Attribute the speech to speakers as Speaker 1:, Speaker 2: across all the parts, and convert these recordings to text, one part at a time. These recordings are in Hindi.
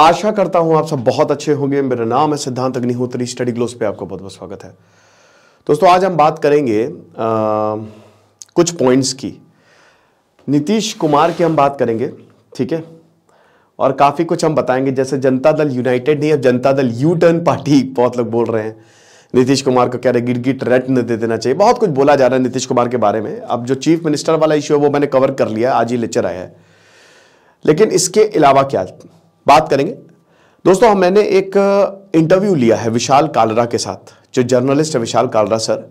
Speaker 1: आशा करता हूं आप सब बहुत अच्छे होंगे मेरा नाम है सिद्धांत अग्निहोत्री स्टडी ग्लोस पे आपका बहुत बहुत स्वागत है दोस्तों आज हम बात करेंगे आ, कुछ पॉइंट्स की नीतीश कुमार की हम बात करेंगे ठीक है और काफ़ी कुछ हम बताएंगे जैसे जनता दल यूनाइटेड नहीं अब जनता दल यू टर्न पार्टी बहुत लोग बोल रहे हैं नीतीश कुमार को कह रहे गिट गिट रेट दे देना चाहिए बहुत कुछ बोला जा रहा है नीतीश कुमार के बारे में अब जो चीफ मिनिस्टर वाला इशू है वो मैंने कवर कर लिया आज ही लेक्चर आया है लेकिन इसके अलावा क्या बात करेंगे दोस्तों हम मैंने एक इंटरव्यू लिया है विशाल कालरा के साथ जो जर्नलिस्ट है विशाल कालरा सर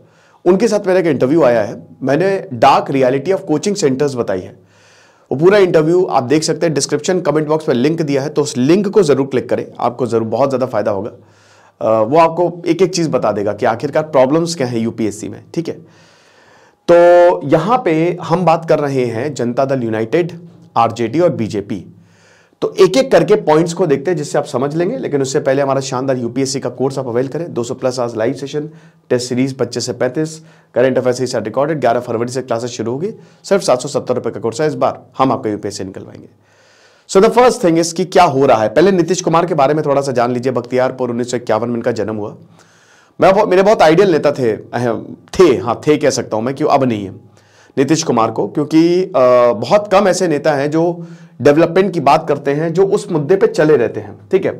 Speaker 1: उनके साथ मेरा एक इंटरव्यू आया है मैंने dark reality of coaching centres बताई है वो पूरा इंटरव्यू आप देख सकते हैं डिस्क्रिप्शन कमेंट बॉक्स में लिंक दिया है तो उस लिंक को ज़रूर क्लिक करें आपको ज़रूर बहुत ज़्यादा फायदा होगा वो आपको एक एक चीज़ बता देगा कि आखिरकार प्रॉब्लम्स क्या है यूपीएससी में ठीक है तो यहाँ पे हम बात कर रहे हैं जनता दल यूनाइटेड आरजेडी और बीजेपी तो एक एक करके पॉइंट्स को देखते हैं जिससे आप समझ लेंगे लेकिन उससे पहले हमारा शानदार यूपीएससी का कोर्स आप अवेल करें 200 प्लस आज लाइव सेशन टेस्ट सीरीज पच्चीस से पैंतीस करंट अफेयर सीरीज रिकॉर्डेड 11 फरवरी से क्लासेस शुरू होगी सिर्फ सात सौ सत्तर रुपए का कोर्स है इस बार हम आपका यूपीएससी निकलवाएंगे so the first thing is क्या हो रहा है पहले नीतीश कुमार के बारे में थोड़ा सा जान लीजिए बख्तियारपुर उन्नीस सौ इक्यावन में इनका जन्म हुआ मैं मेरे बहुत आइडियल नेता थे थे हाँ थे कह सकता हूँ मैं कि अब नहीं है नीतीश कुमार को क्योंकि बहुत कम ऐसे नेता हैं जो डेवलपमेंट की बात करते हैं जो उस मुद्दे पे चले रहते हैं ठीक है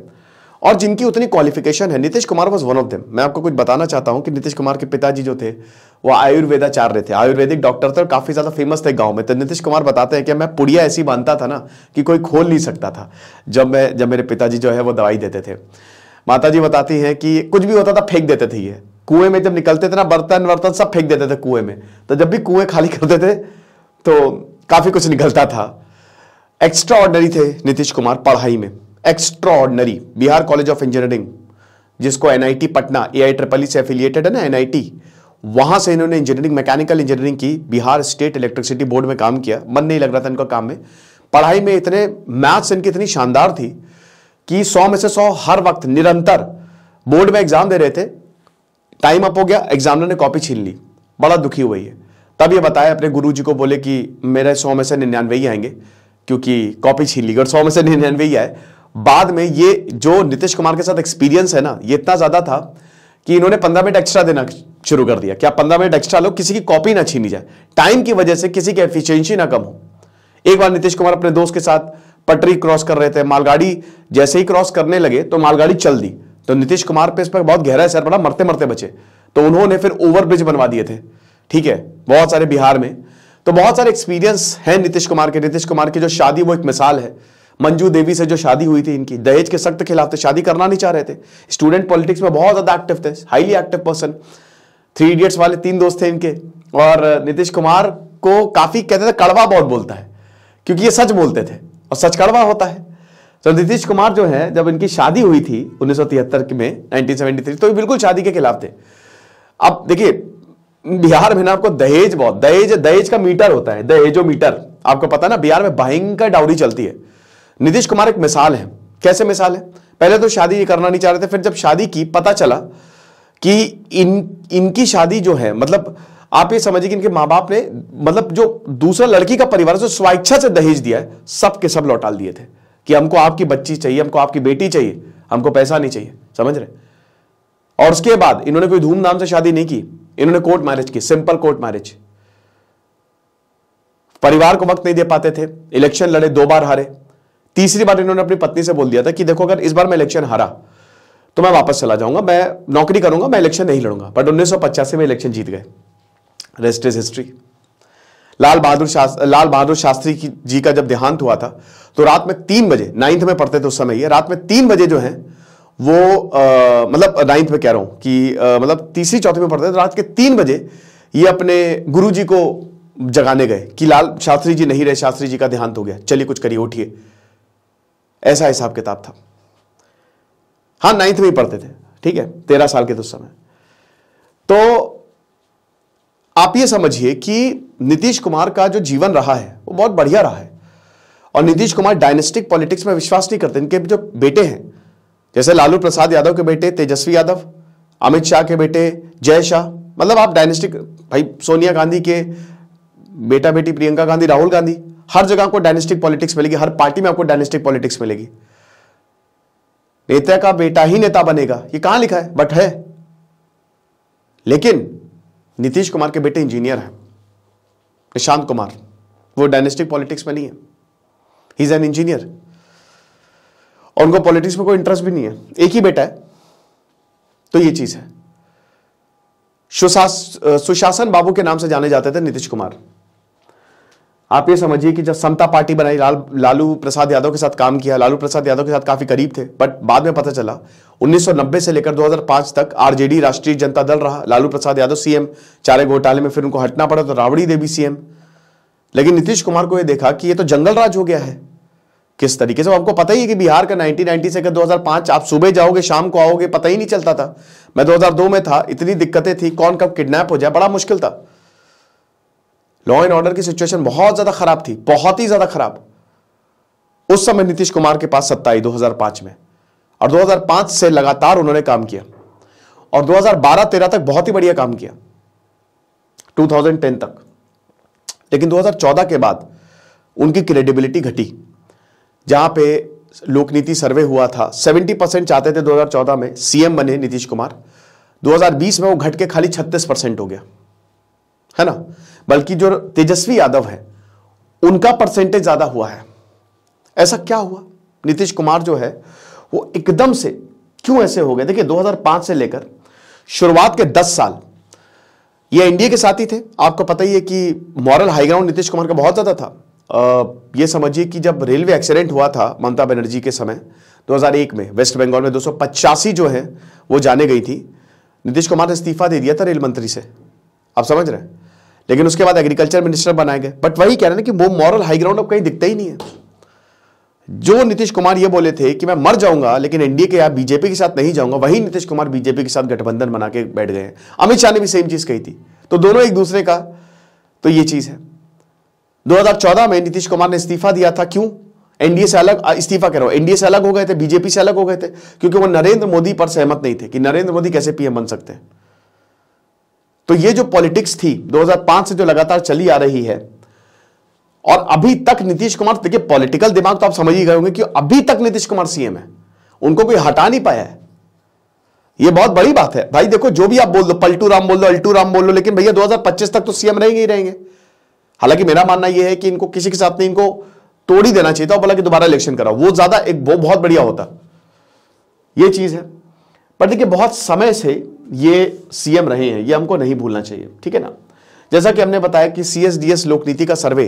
Speaker 1: और जिनकी उतनी क्वालिफिकेशन है Nitish Kumar was one of them मैं आपको कुछ बताना चाहता हूँ कि नीतीश कुमार के पिताजी जो थे वो आयुर्वेदाचार्य थे आयुर्वेदिक डॉक्टर थे काफ़ी ज़्यादा फेमस थे गांव में तो नीतीश कुमार बताते हैं कि मैं पुड़िया ऐसी बांधता था ना कि कोई खोल नहीं सकता था जब मैं जब मेरे पिताजी जो है वो दवाई देते थे माता जी बताती हैं कि कुछ भी होता था फेंक देते थे ये कुएं में जब निकलते थे ना बर्तन वर्तन सब फेंक देते थे कुएं में तो जब भी कुएं खाली करते थे तो काफ़ी कुछ निकलता था एक्स्ट्रा ऑर्डनरी थे नीतीश कुमार पढ़ाई में extraordinary Bihar college of engineering जिसको NIT Patna A I triple से एफिलियटेड है ना एनआईटी वहां से इन्होंने इंजीनियरिंग मैकेनिकल इंजीनियरिंग की बिहार स्टेट इलेक्ट्रिसिटी बोर्ड में काम किया मन नहीं लग रहा था इनका काम में पढ़ाई में इतने मैथ्स इनकी इतनी शानदार थी कि सौ में से सौ हर वक्त निरंतर बोर्ड में एग्जाम दे रहे थे टाइम अप हो गया एग्जामिनर ने कॉपी छीन ली बड़ा दुखी हुई है तब ये बताया अपने गुरु को बोले कि मेरे सौ में से निन्यानवे ही आएंगे क्योंकि कॉपी छीन ली और सौ में से निन्यानवे ही आए बाद में ये जो नीतीश कुमार के साथ एक्सपीरियंस है ना ये इतना ज्यादा था कि इन्होंने पंद्रह मिनट एक्स्ट्रा देना शुरू कर दिया क्या पंद्रह मिनट एक्स्ट्रा लो किसी की कॉपी ना छीनी जाए टाइम की वजह से किसी की एफिशियंसी ना कम हो एक बार नीतीश कुमार अपने दोस्त के साथ पटरी क्रॉस कर रहे थे मालगाड़ी जैसे ही क्रॉस करने लगे तो मालगाड़ी चल दी तो नीतीश कुमार पे इस पर बहुत गहरा असर पड़ा मरते मरते बचे तो उन्होंने फिर ओवरब्रिज बनवा दिए थे ठीक है बहुत सारे बिहार में तो बहुत सारे एक्सपीरियंस है नीतीश कुमार के नीतीश कुमार की जो शादी वो एक मिसाल है मंजू देवी से जो शादी हुई थी इनकी दहेज के सख्त खिलाफ थे शादी करना नहीं चाह रहे थे स्टूडेंट पॉलिटिक्स में बहुत ज़्यादा एक्टिव थे highly active person three idiots वाले तीन दोस्त थे इनके और नीतीश कुमार को काफ़ी कहते थे कड़वा बहुत बोलता है क्योंकि ये सच बोलते थे और सच कड़वा होता है तो नीतीश कुमार जो है जब इनकी शादी हुई थी उन्नीस में नाइनटीन तो ये बिल्कुल शादी के खिलाफ थे अब देखिए बिहार में ना आपको दहेज बहुत दहेज दहेज का मीटर होता है दहेजो मीटर आपको पता है ना बिहार में भयंकर डाउरी चलती है नीतीश कुमार एक मिसाल है कैसे मिसाल है पहले तो शादी ये करना नहीं चाह रहे थे फिर जब शादी की पता चला कि इन इनकी शादी जो है मतलब आप ये समझिए कि इनके माँ बाप ने मतलब जो दूसरा लड़की का परिवार जो स्वाइच्छा से दहेज दिया है सब के सब लौटाल दिए थे कि हमको आपकी बच्ची चाहिए हमको आपकी बेटी चाहिए हमको पैसा नहीं चाहिए समझ रहे और उसके बाद इन्होंने कोई धूमधाम से शादी नहीं की इन्होंने कोर्ट मैरिज की सिंपल कोर्ट मैरिज परिवार को वक्त नहीं दे पाते थे इलेक्शन लड़े दो बार हारे तीसरी बार इन्होंने अपनी पत्नी से बोल दिया था कि देखो अगर इस बार मैं इलेक्शन हारा तो मैं वापस चला जाऊंगा मैं नौकरी करूंगा मैं इलेक्शन नहीं लड़ूंगा बट उन्नीस में इलेक्शन जीत गए rest is history Lal Bahadur Shastri Lal Bahadur Shastri ji का जब देहांत हुआ था तो रात में तीन बजे नाइन्थ में पढ़ते थे उस समय ये रात में तीन बजे जो है वो आ, मतलब नाइन्थ में कह रहा हूं कि आ, मतलब तीसरी चौथी में पढ़ते थे रात के तीन बजे ये अपने गुरु जी को जगाने गए कि लाल शास्त्री जी नहीं रहे शास्त्री जी का देहांत हो गया चलिए कुछ करिए उठिए ऐसा हिसाब किताब था हाँ नाइन्थ में ही पढ़ते थे ठीक है तेरह साल के तो समय तो आप ये समझिए कि नीतीश कुमार का जो जीवन रहा है वो बहुत बढ़िया रहा है और नीतीश कुमार डायनेस्टिक पॉलिटिक्स में विश्वास नहीं करते इनके जो बेटे हैं जैसे लालू प्रसाद यादव के बेटे तेजस्वी यादव अमित शाह के बेटे जय शाह मतलब आप डायनेस्टिक भाई सोनिया गांधी के बेटा बेटी प्रियंका गांधी राहुल गांधी हर जगह आपको डायनेस्टिक पॉलिटिक्स मिलेगी हर पार्टी में आपको डायनेस्टिक पॉलिटिक्स मिलेगी नेता का बेटा ही नेता बनेगा ये कहां लिखा है बट है लेकिन नीतीश कुमार के बेटे इंजीनियर हैं निशांत कुमार वो डायनेस्टिक पॉलिटिक्स में नहीं है ही इज एन इंजीनियर और उनको पॉलिटिक्स में कोई इंटरेस्ट भी नहीं है एक ही बेटा है तो ये चीज है सुशासन बाबू के नाम से जाने जाते थे नीतीश कुमार आप ये समझिए कि जब समता पार्टी बनाई लाल लालू प्रसाद यादव के साथ काम किया लालू प्रसाद यादव के साथ काफी करीब थे बट बाद में पता चला 1990 से लेकर 2005 तक आरजेडी राष्ट्रीय जनता दल रहा लालू प्रसाद यादव सीएम चारे घोटाले में फिर उनको हटना पड़ा तो रावड़ी देवी सीएम लेकिन नीतीश कुमार को यह देखा कि यह तो जंगल राज हो गया है किस तरीके से आपको पता ही है कि बिहार का 1990 से कर 2005 आप सुबह जाओगे शाम को आओगे पता ही नहीं चलता था मैं 2002 में था इतनी दिक्कतें थी कौन कब किडनैप हो जाए बड़ा मुश्किल था लॉ एंड ऑर्डर की सिचुएशन बहुत ज्यादा खराब थी बहुत ही ज्यादा खराब उस समय नीतीश कुमार के पास सत्ता आई 2005 में और 2005 से लगातार उन्होंने काम किया और 2012-13 तक बहुत ही बढ़िया काम किया 2010 तक लेकिन 2014 के बाद उनकी क्रेडिबिलिटी घटी जहां पे लोक नीति सर्वे हुआ था 70 परसेंट चाहते थे 2014 में सीएम बने नीतीश कुमार 2020 में वो घट के खाली 36 परसेंट हो गया है ना बल्कि जो तेजस्वी यादव है उनका परसेंटेज ज्यादा हुआ है ऐसा क्या हुआ नीतीश कुमार जो है वो एकदम से क्यों ऐसे हो गए देखिए 2005 से लेकर शुरुआत के 10 साल ये एनडीए के साथ ही थे आपको पता ही है कि मॉरल हाईग्राउंड नीतीश कुमार का बहुत ज्यादा था ये समझिए कि जब रेलवे एक्सीडेंट हुआ था ममता बनर्जी के समय 2001 में वेस्ट बंगाल में दो जो है वो जाने गई थी नीतीश कुमार ने इस्तीफा दे दिया था रेल मंत्री से आप समझ रहे हैं लेकिन उसके बाद एग्रीकल्चर मिनिस्टर बनाए गए बट वही कह रहे हैं कि वो मॉरल हाई ग्राउंड अब कहीं दिखता ही नहीं है जो नीतीश कुमार ये बोले थे कि मैं मर जाऊंगा लेकिन एनडीए के या बीजेपी के साथ नहीं जाऊंगा वही नीतीश कुमार बीजेपी के साथ गठबंधन बना के बैठ गए हैं अमित शाह ने भी सेम चीज कही थी तो दोनों एक दूसरे का तो ये चीज है 2014 में नीतीश कुमार ने इस्तीफा दिया था क्यों एनडीए से अलग इस्तीफा कह रहा हूं एनडीए से अलग हो गए थे बीजेपी से अलग हो गए थे क्योंकि वो नरेंद्र मोदी पर सहमत नहीं थे कि नरेंद्र मोदी कैसे पीएम बन सकते हैं तो ये जो पॉलिटिक्स थी 2005 से जो लगातार चली आ रही है और अभी तक नीतीश कुमार देखिए पॉलिटिकल दिमाग तो आप समझ ही गए होंगे कि अभी तक नीतीश कुमार सीएम है उनको कोई हटा नहीं पाया है ये बहुत बड़ी बात है भाई देखो जो भी आप बोल दो पलटू राम बोल दो अल्टू राम बोल दो लेकिन भैया 2025 तक तो सीएम रहेंगे ही रहेंगे हालांकि मेरा मानना यह है कि इनको किसी के साथ नहीं इनको तोड़ी देना चाहिए था बोला कि दोबारा इलेक्शन कराओ वो ज्यादा एक वो बहुत बढ़िया होता ये चीज है पर देखिए बहुत समय से ये सीएम रहे हैं ये हमको नहीं भूलना चाहिए ठीक है ना जैसा कि हमने बताया कि सीएसडीएस लोक नीति लोकनीति का सर्वे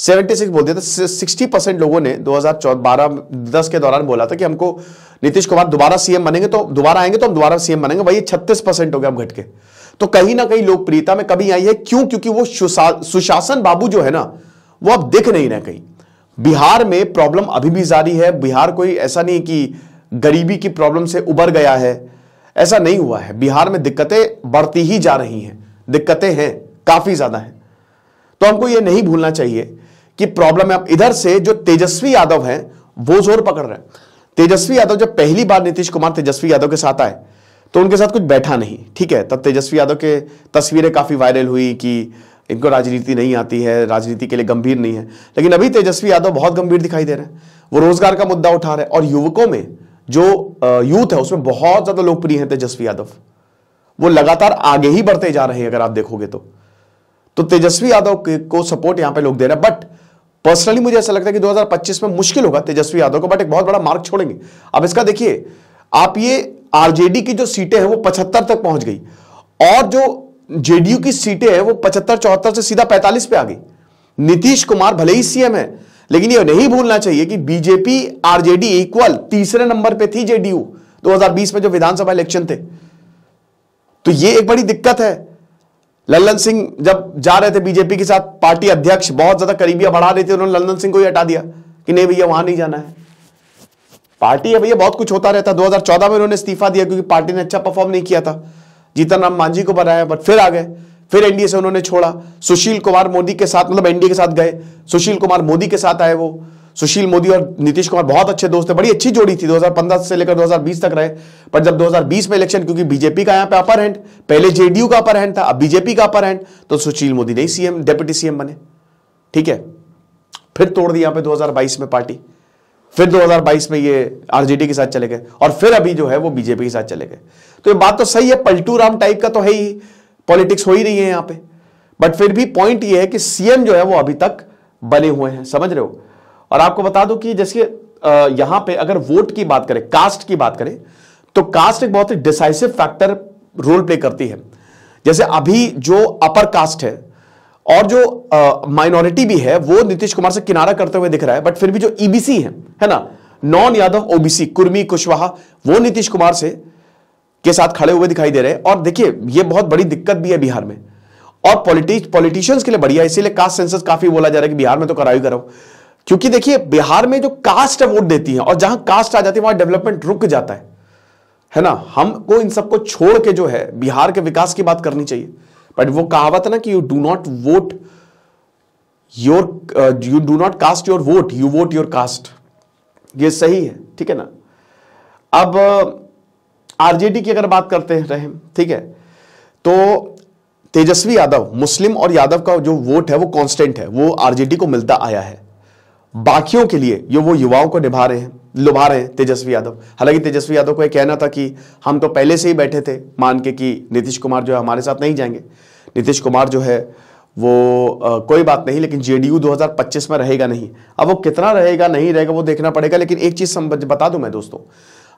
Speaker 1: 76 बोल दिया था 60 परसेंट लोगों ने दो हजार दस के दौरान बोला था कि हमको नीतीश कुमार दोबारा सीएम बनेंगे तो दोबारा आएंगे तो हम दोबारा सीएम बनेंगे वही छत्तीस परसेंट हो गया हम घट के तो कहीं ना कहीं लोकप्रियता में कभी आई है क्यों क्योंकि वो सुशासन बाबू जो है ना वो अब दिख नहीं रहे कहीं बिहार में प्रॉब्लम अभी भी जारी है बिहार कोई ऐसा नहीं कि गरीबी की प्रॉब्लम से उबर गया है ऐसा नहीं हुआ है बिहार में दिक्कतें बढ़ती ही जा रही हैं दिक्कतें हैं काफी ज्यादा हैं तो हमको यह नहीं भूलना चाहिए कि प्रॉब्लम है अब इधर से जो तेजस्वी यादव हैं वो जोर पकड़ रहे हैं तेजस्वी यादव जब पहली बार नीतीश कुमार तेजस्वी यादव के साथ आए तो उनके साथ कुछ बैठा नहीं ठीक है तब तेजस्वी यादव के तस्वीरें काफ़ी वायरल हुई कि इनको राजनीति नहीं आती है राजनीति के लिए गंभीर नहीं है लेकिन अभी तेजस्वी यादव बहुत गंभीर दिखाई दे रहे हैं वो रोजगार का मुद्दा उठा रहे हैं और युवकों में जो यूथ है उसमें बहुत ज़्यादा लोकप्रिय हैं तेजस्वी यादव वो लगातार आगे ही बढ़ते जा रहे हैं अगर आप देखोगे तो तो तेजस्वी यादव को सपोर्ट यहां पे लोग दे रहे हैं बट पर्सनली मुझे ऐसा लगता है कि 2025 में मुश्किल होगा तेजस्वी यादव को बट एक बहुत बड़ा मार्क छोड़ेंगे अब इसका देखिए आप ये आरजेडी की जो सीटें हैं वो पचहत्तर तक पहुंच गई और जो जेडीयू की सीटें हैं वो पचहत्तर चौहत्तर से सीधा पैंतालीस पे आ गई नीतीश कुमार भले ही सीएम है लेकिन ये नहीं भूलना चाहिए कि बीजेपी आरजेडी इक्वल तीसरे नंबर पे थी जेडीयू 2020 में जो विधानसभा इलेक्शन थे तो ये एक बड़ी दिक्कत है लल्लन सिंह जब जा रहे थे बीजेपी के साथ पार्टी अध्यक्ष बहुत ज्यादा करीबियां बढ़ा रहे थे उन्होंने लल्लन सिंह को ही हटा दिया कि नहीं भैया वहां नहीं जाना है पार्टी है भैया बहुत कुछ होता रहता 2014 में उन्होंने इस्तीफा दिया क्योंकि पार्टी ने अच्छा परफॉर्म नहीं किया था जीतन राम मांझी को बनाया बट फिर आ गए फिर एनडीए से उन्होंने छोड़ा सुशील कुमार मोदी के साथ मतलब एनडीए के साथ गए सुशील कुमार मोदी के साथ आए वो सुशील मोदी और नीतीश कुमार बहुत अच्छे दोस्त थे बड़ी अच्छी जोड़ी थी 2015 से लेकर 2020 तक रहे पर जब 2020 में इलेक्शन क्योंकि बीजेपी का यहाँ पे अपर हैंड पहले जेडीयू का अपर हैंड था अब बीजेपी का अपर हैंड तो सुशील मोदी नहीं सीएम डेप्यूटी सीएम बने ठीक है फिर तोड़ दिया यहां पे 2022 में पार्टी फिर 2022 में ये आरजेडी के साथ चले गए और फिर अभी जो है वो बीजेपी के साथ चले गए तो ये बात तो सही है पलटू राम टाइप का तो है ही पॉलिटिक्स हो ही रही है यहां पे बट फिर भी पॉइंट ये है कि सीएम जो है वो अभी तक बने हुए हैं समझ रहे हो और आपको बता दो कि जैसे यहां पे अगर वोट की बात करें कास्ट की बात करें तो कास्ट एक बहुत ही डिसाइसिव फैक्टर रोल प्ले करती है जैसे अभी जो अपर कास्ट है और जो माइनॉरिटी भी है वो नीतीश कुमार से किनारा करते हुए दिख रहा है बट फिर भी जो ईबीसी e है है ना नॉन यादव ओबीसी कुर्मी कुशवाहा वो नीतीश कुमार से के साथ खड़े हुए दिखाई दे रहे हैं और देखिए ये बहुत बड़ी दिक्कत भी है बिहार में और पॉलिटिक्स पॉलिटिशियंस के लिए बढ़िया इसीलिए कास्ट सेंसस काफी बोला जा रहा है कि बिहार में तो कराओ ही कराओ क्योंकि देखिए बिहार में जो कास्ट वोट देती है और जहां कास्ट आ जाती है वहां डेवलपमेंट रुक जाता है है ना हमको इन सबको छोड़ के जो है बिहार के विकास की बात करनी चाहिए बट वो कहावत ना कि you do not vote your you do not cast your vote you vote your caste ये सही है ठीक है ना अब आरजेडी uh, की अगर बात करते रहे ठीक है तो तेजस्वी यादव मुस्लिम और यादव का जो वोट है वो कांस्टेंट है वो आरजेडी को मिलता आया है बाकियों के लिए जो वो युवाओं को निभा रहे हैं लुभा रहे हैं तेजस्वी यादव हालांकि तेजस्वी यादव को यह कहना था कि हम तो पहले से ही बैठे थे मान के कि नीतीश कुमार जो है हमारे साथ नहीं जाएंगे नीतीश कुमार जो है वो आ, कोई बात नहीं लेकिन जेडीयू 2025 में रहेगा नहीं अब वो कितना रहेगा नहीं रहेगा वो देखना पड़ेगा लेकिन एक चीज़ बता दूं मैं दोस्तों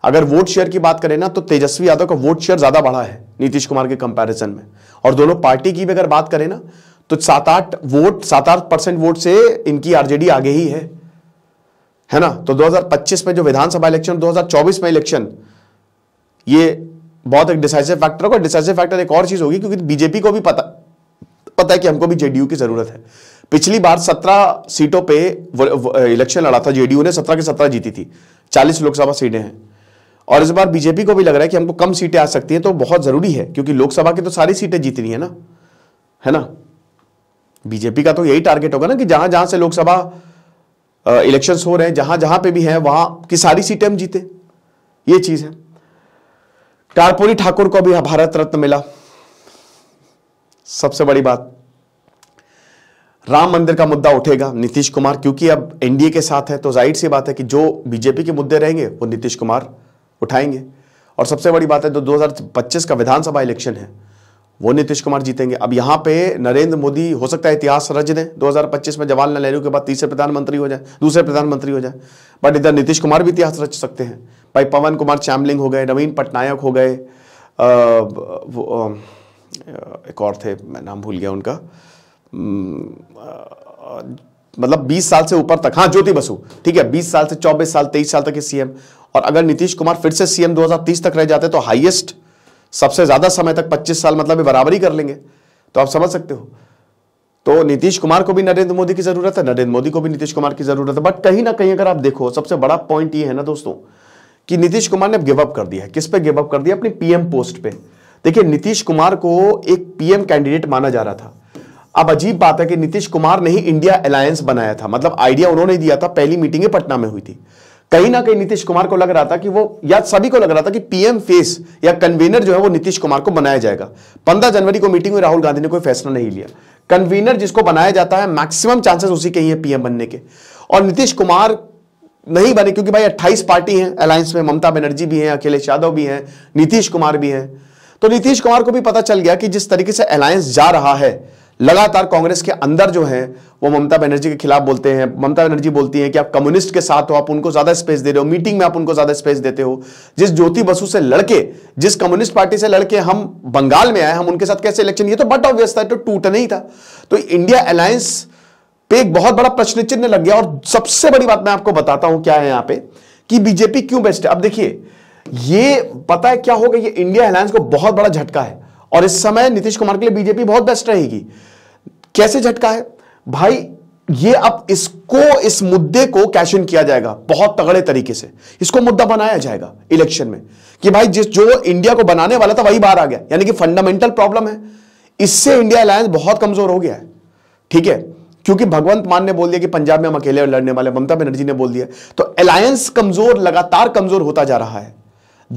Speaker 1: अगर वोट शेयर की बात करें ना तो तेजस्वी यादव का वोट शेयर ज़्यादा बढ़ा है नीतीश कुमार के कंपैरिजन में और दोनों पार्टी की भी अगर बात करें ना तो सात आठ वोट सात आठ परसेंट वोट से इनकी आरजेडी आगे ही है है ना तो 2025 में जो विधानसभा इलेक्शन 2024 में इलेक्शन ये बहुत एक डिसाइसिव फैक्टर होगा डिसाइसिव फैक्टर एक और चीज होगी क्योंकि बीजेपी को भी पता पता है कि हमको भी जेडीयू की जरूरत है पिछली बार 17 सीटों पे इलेक्शन लड़ा था जेडीयू ने 17 के 17 जीती थी 40 लोकसभा सीटें हैं और इस बार बीजेपी को भी लग रहा है कि हमको कम सीटें आ सकती हैं तो बहुत जरूरी है क्योंकि लोकसभा की तो सारी सीटें जीतनी है ना है ना बीजेपी का तो यही टारगेट होगा ना कि जहां जहां से लोकसभा इलेक्शन हो रहे हैं जहां जहां पे भी है वहां की सारी सीटें हम जीते ये चीज है टारपोरी ठाकुर को भी भारत रत्न मिला सबसे बड़ी बात राम मंदिर का मुद्दा उठेगा नीतीश कुमार क्योंकि अब एनडीए के साथ है तो जाहिर सी बात है कि जो बीजेपी के मुद्दे रहेंगे वो नीतीश कुमार उठाएंगे और सबसे बड़ी बात है जो 2025 का विधानसभा इलेक्शन है वो नीतीश कुमार जीतेंगे अब यहाँ पे नरेंद्र मोदी हो सकता है इतिहास रच दें 2025 में जवाहरलाल नेहरू के बाद तीसरे प्रधानमंत्री हो जाए दूसरे प्रधानमंत्री हो जाए बट इधर नीतीश कुमार भी इतिहास रच सकते हैं भाई पवन कुमार चैमलिंग हो गए नवीन पटनायक हो गए एक और थे मैं नाम भूल गया उनका मतलब 20 साल से ऊपर तक हाँ ज्योति बसु ठीक है 20 साल से 24 साल 23 साल तक के सीएम और अगर नीतीश कुमार फिर से सीएम 2030 तक रह जाते तो हाईएस्ट सबसे ज़्यादा समय तक 25 साल मतलब बराबरी कर लेंगे तो आप समझ सकते हो तो नीतीश कुमार को भी नरेंद्र मोदी की ज़रूरत है नरेंद्र मोदी को भी नीतीश कुमार की ज़रूरत है बट कहीं ना कहीं अगर आप देखो सबसे बड़ा पॉइंट ये है ना दोस्तों कि नीतीश कुमार ने गिवअप कर दिया है किस पे गिवअप कर दिया अपनी पीएम पोस्ट पे देखिए नीतीश कुमार को एक पीएम कैंडिडेट माना जा रहा था अब अजीब बात है कि नीतीश कुमार ने ही इंडिया अलायंस बनाया था मतलब आइडिया उन्होंने दिया था पहली मीटिंग पटना में हुई थी कहीं ना कहीं नीतीश कुमार को लग रहा था कि वो या सभी को लग रहा था कि पीएम फेस या कन्वीनर जो है वो नीतीश कुमार को बनाया जाएगा पंद्रह जनवरी को मीटिंग में राहुल गांधी ने कोई फैसला नहीं लिया कन्वीनर जिसको बनाया जाता है मैक्सिमम चांसेस उसी के ही है पीएम बनने के और नीतीश कुमार नहीं बने क्योंकि भाई अट्ठाईस पार्टी है अलायंस में ममता बनर्जी भी है अखिलेश यादव भी है नीतीश कुमार भी है तो नीतीश कुमार को भी पता चल गया कि जिस तरीके से अलायंस जा रहा है लगातार कांग्रेस के अंदर जो है वो ममता बनर्जी के खिलाफ बोलते हैं ममता बनर्जी बोलती हैं कि आप कम्युनिस्ट के साथ हो आप उनको ज्यादा स्पेस दे रहे हो मीटिंग में आप उनको ज्यादा स्पेस देते हो जिस ज्योति बसु से लड़के जिस कम्युनिस्ट पार्टी से लड़के हम बंगाल में आए हम उनके साथ कैसे इलेक्शन ये तो बट ऑब्वियस तो था तो टूटना नहीं था तो इंडिया अलायंस पे एक बहुत बड़ा प्रश्न चिन्ह लग गया और सबसे बड़ी बात मैं आपको बताता हूं क्या है यहां पर कि बीजेपी क्यों बेस्ट है अब देखिए ये पता है क्या होगा ये इंडिया अलायंस को बहुत बड़ा झटका है और इस समय नीतीश कुमार के लिए बीजेपी बहुत बेस्ट रहेगी कैसे झटका है भाई ये अब इसको इस मुद्दे को कैश इन किया जाएगा बहुत तगड़े तरीके से इसको मुद्दा बनाया जाएगा इलेक्शन में कि भाई जिस जो इंडिया को बनाने वाला था वही बाहर आ गया यानी कि फंडामेंटल प्रॉब्लम है इससे इंडिया अलायंस बहुत कमजोर हो गया है ठीक है क्योंकि भगवंत मान ने बोल दिया कि पंजाब में हम अकेले लड़ने वाले ममता बनर्जी ने बोल दिया तो अलायंस कमजोर लगातार कमजोर होता जा रहा है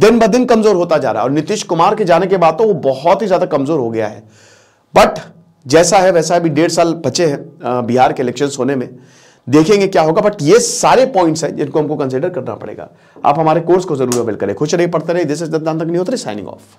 Speaker 1: दिन ब दिन कमजोर होता जा रहा है और नीतीश कुमार के जाने के बाद तो वो बहुत ही ज्यादा कमजोर हो गया है बट जैसा है वैसा अभी डेढ़ साल बचे हैं बिहार के इलेक्शन होने में देखेंगे क्या होगा बट ये सारे पॉइंट्स हैं जिनको हमको कंसिडर करना पड़ेगा आप हमारे कोर्स को जरूर अवेल करें खुश रहिए पढ़ते रहे this is Dattant Agnihotri signing of